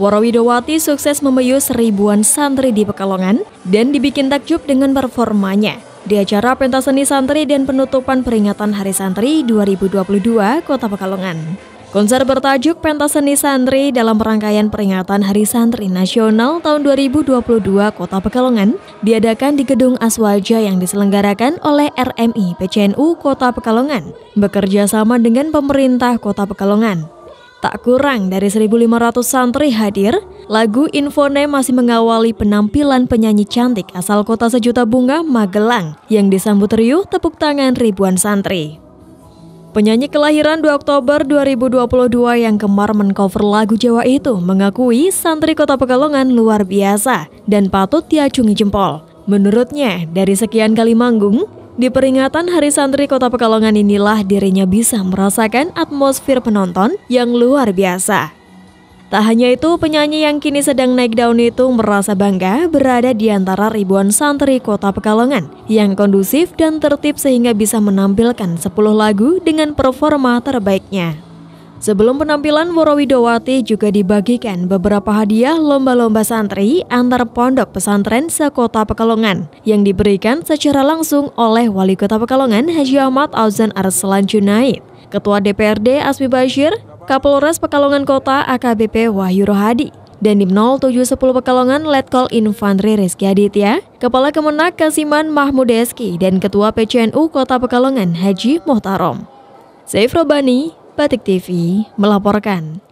Warawidowati sukses membius ribuan santri di Pekalongan dan dibikin takjub dengan performanya. Di acara pentas seni santri dan penutupan peringatan Hari Santri 2022 Kota Pekalongan. Konser bertajuk Pentas Seni Santri dalam rangkaian peringatan Hari Santri Nasional tahun 2022 Kota Pekalongan diadakan di Gedung Aswaja yang diselenggarakan oleh RMI PCNU Kota Pekalongan bekerja sama dengan pemerintah Kota Pekalongan. Tak kurang dari 1.500 santri hadir, lagu Infone masih mengawali penampilan penyanyi cantik asal kota sejuta bunga Magelang yang disambut riuh tepuk tangan ribuan santri. Penyanyi kelahiran 2 Oktober 2022 yang gemar mencover lagu Jawa itu mengakui santri kota Pekalongan luar biasa dan patut diacungi jempol. Menurutnya, dari sekian kali manggung, di peringatan Hari Santri Kota Pekalongan inilah dirinya bisa merasakan atmosfer penonton yang luar biasa. Tak hanya itu, penyanyi yang kini sedang naik daun itu merasa bangga berada di antara ribuan santri Kota Pekalongan yang kondusif dan tertib sehingga bisa menampilkan 10 lagu dengan performa terbaiknya. Sebelum penampilan, Widowati juga dibagikan beberapa hadiah lomba-lomba santri antar pondok pesantren sekota Pekalongan yang diberikan secara langsung oleh Wali Kota Pekalongan Haji Ahmad Auzan Arslan Junaid, Ketua DPRD Asmi Bashir, Kapolres Pekalongan Kota AKBP Wahyu Rohadi, di 0710 Pekalongan Letkol Infantri Rizky Aditya, Kepala Kemenak Kasiman Mahmud Eski, dan Ketua PCNU Kota Pekalongan Haji Muhtarom. Saif Robani, Batik TV melaporkan.